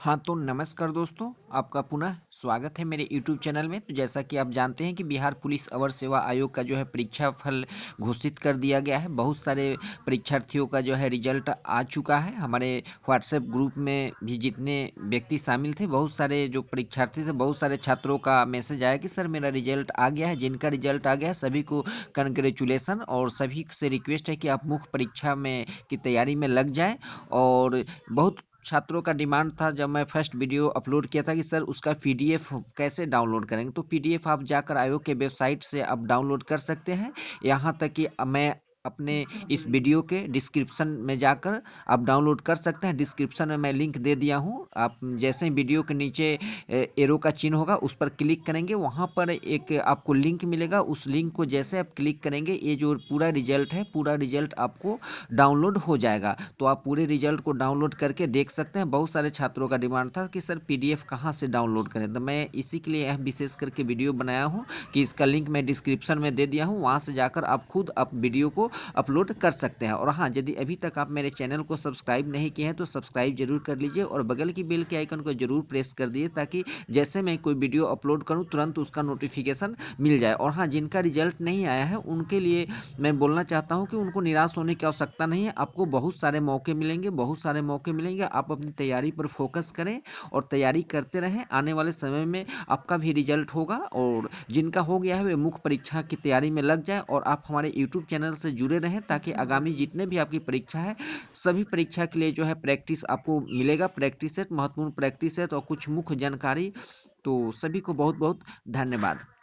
हाँ तो नमस्कार दोस्तों आपका पुनः स्वागत है मेरे यूट्यूब चैनल में तो जैसा कि आप जानते हैं कि बिहार पुलिस अवर सेवा आयोग का जो है परीक्षा फल घोषित कर दिया गया है बहुत सारे परीक्षार्थियों का जो है रिजल्ट आ चुका है हमारे व्हाट्सएप ग्रुप में भी जितने व्यक्ति शामिल थे बहुत सारे जो परीक्षार्थी थे बहुत सारे छात्रों का मैसेज आया कि सर मेरा रिजल्ट आ गया है जिनका रिजल्ट आ गया है सभी को कंग्रेचुलेसन और सभी से रिक्वेस्ट है कि आप मुख्य परीक्षा में की तैयारी में लग जाए और बहुत छात्रों का डिमांड था जब मैं फर्स्ट वीडियो अपलोड किया था कि सर उसका पीडीएफ कैसे डाउनलोड करेंगे तो पीडीएफ आप जाकर आयोग के वेबसाइट से आप डाउनलोड कर सकते हैं यहाँ तक कि मैं अपने हाँ, इस हाँ। वीडियो के डिस्क्रिप्शन में जाकर आप डाउनलोड कर सकते हैं डिस्क्रिप्शन में मैं लिंक दे दिया हूं आप जैसे ही वीडियो के नीचे एरो का चिन्ह होगा उस पर क्लिक करेंगे वहां पर एक आपको लिंक मिलेगा उस लिंक को जैसे आप क्लिक करेंगे ये जो पूरा रिजल्ट है पूरा रिजल्ट आपको डाउनलोड हो जाएगा तो आप पूरे रिजल्ट को डाउनलोड करके देख सकते हैं बहुत सारे छात्रों का डिमांड था कि सर पी डी से डाउनलोड करें तो मैं इसी के लिए यह विशेष करके वीडियो बनाया हूँ कि इसका लिंक मैं डिस्क्रिप्शन में दे दिया हूँ वहाँ से जाकर आप खुद आप वीडियो को अपलोड कर सकते हैं और हाँ यदि अभी तक आप मेरे चैनल को सब्सक्राइब नहीं किए हैं तो सब्सक्राइब जरूर कर लीजिए और बगल की बेल के आइकन को जरूर प्रेस कर दीजिए ताकि जैसे मैं कोई वीडियो अपलोड करूँ तुरंत उसका नोटिफिकेशन मिल जाए और हाँ जिनका रिजल्ट नहीं आया है उनके लिए मैं बोलना चाहता हूँ कि उनको निराश होने की आवश्यकता नहीं है आपको बहुत सारे मौके मिलेंगे बहुत सारे मौके मिलेंगे आप अपनी तैयारी पर फोकस करें और तैयारी करते रहें आने वाले समय में आपका भी रिजल्ट होगा और जिनका हो गया है वे मुख्य परीक्षा की तैयारी में लग जाए और आप हमारे यूट्यूब चैनल से जुड़े रहें ताकि आगामी जितने भी आपकी परीक्षा है सभी परीक्षा के लिए जो है प्रैक्टिस आपको मिलेगा प्रैक्टिस सेट महत्वपूर्ण प्रैक्टिस सेट और कुछ मुख्य जानकारी तो सभी को बहुत बहुत धन्यवाद